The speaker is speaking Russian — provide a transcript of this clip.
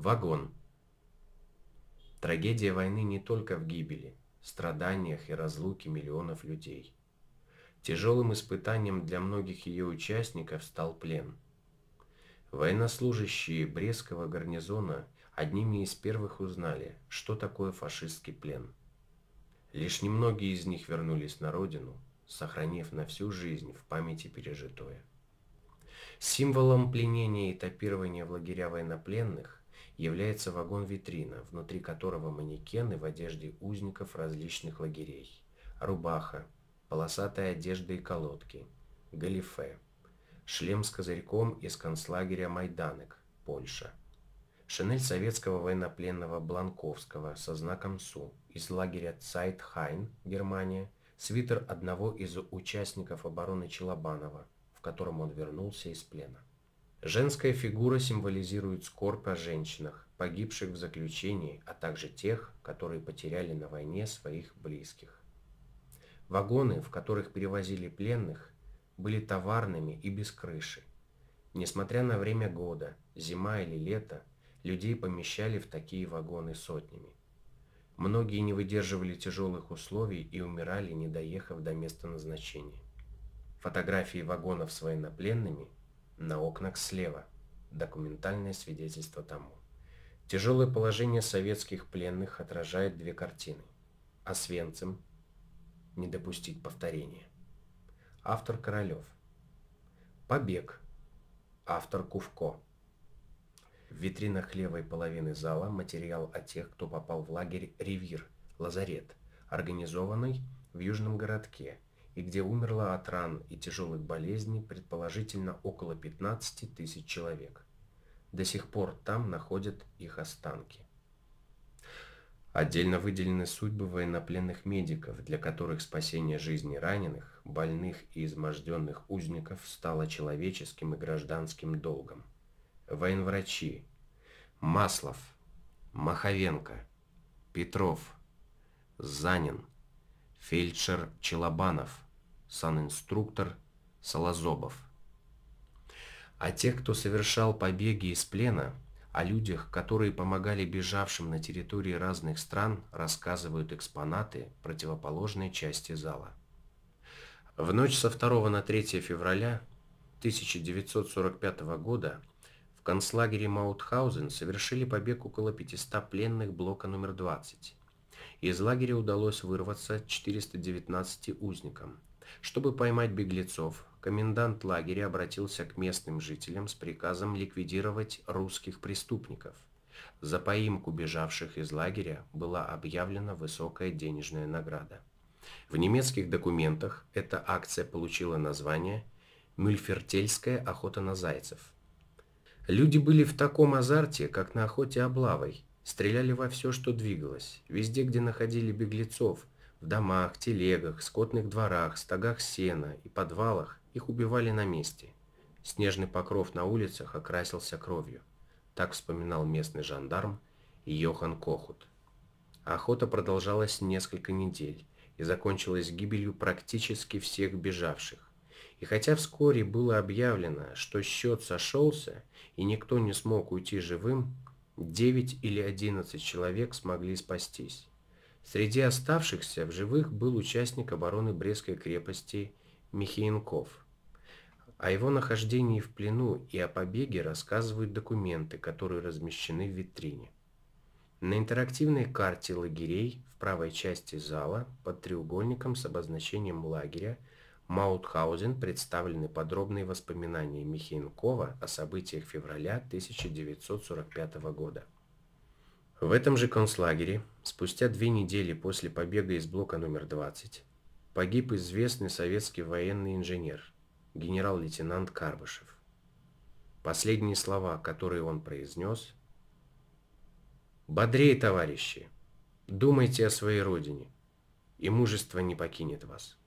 Вагон. Трагедия войны не только в гибели, страданиях и разлуке миллионов людей. Тяжелым испытанием для многих ее участников стал плен. Военнослужащие Брестского гарнизона одними из первых узнали, что такое фашистский плен. Лишь немногие из них вернулись на родину, сохранив на всю жизнь в памяти пережитое. Символом пленения и топирования в лагеря военнопленных является вагон-витрина, внутри которого манекены в одежде узников различных лагерей. Рубаха, полосатая одежда и колодки, галифе, шлем с козырьком из концлагеря Майданек, Польша. Шинель советского военнопленного Бланковского со знаком СУ из лагеря Цайтхайн, Германия, свитер одного из участников обороны Челобанова, в котором он вернулся из плена. Женская фигура символизирует скорбь о женщинах, погибших в заключении, а также тех, которые потеряли на войне своих близких. Вагоны, в которых перевозили пленных, были товарными и без крыши. Несмотря на время года, зима или лето, людей помещали в такие вагоны сотнями. Многие не выдерживали тяжелых условий и умирали, не доехав до места назначения. Фотографии вагонов с военнопленными на окнах слева. Документальное свидетельство тому. Тяжелое положение советских пленных отражает две картины. Освенцим. Не допустить повторения. Автор Королев. Побег. Автор Кувко. В витринах левой половины зала материал о тех, кто попал в лагерь «Ревир», «Лазарет», организованный в Южном городке – и где умерло от ран и тяжелых болезней предположительно около 15 тысяч человек. До сих пор там находят их останки. Отдельно выделены судьбы военнопленных медиков, для которых спасение жизни раненых, больных и изможденных узников стало человеческим и гражданским долгом. Военврачи Маслов, Маховенко, Петров, Занин – фельдшер Челобанов, санинструктор Солозобов. О а тех, кто совершал побеги из плена, о людях, которые помогали бежавшим на территории разных стран, рассказывают экспонаты противоположной части зала. В ночь со 2 на 3 февраля 1945 года в концлагере Маутхаузен совершили побег около 500 пленных блока номер 20. Из лагеря удалось вырваться 419 узникам. Чтобы поймать беглецов, комендант лагеря обратился к местным жителям с приказом ликвидировать русских преступников. За поимку бежавших из лагеря была объявлена высокая денежная награда. В немецких документах эта акция получила название «Мюльфертельская охота на зайцев». Люди были в таком азарте, как на охоте облавой – Стреляли во все, что двигалось, везде, где находили беглецов, в домах, телегах, скотных дворах, стогах сена и подвалах, их убивали на месте. Снежный покров на улицах окрасился кровью. Так вспоминал местный жандарм Йохан Кохут. Охота продолжалась несколько недель и закончилась гибелью практически всех бежавших. И хотя вскоре было объявлено, что счет сошелся и никто не смог уйти живым, Девять или одиннадцать человек смогли спастись. Среди оставшихся в живых был участник обороны Брестской крепости Михеенков. О его нахождении в плену и о побеге рассказывают документы, которые размещены в витрине. На интерактивной карте лагерей в правой части зала под треугольником с обозначением лагеря – Маутхаузен представлены подробные воспоминания Михеенкова о событиях февраля 1945 года. В этом же концлагере, спустя две недели после побега из блока номер 20, погиб известный советский военный инженер, генерал-лейтенант Карбышев. Последние слова, которые он произнес – Бодрее, товарищи! Думайте о своей родине, и мужество не покинет вас.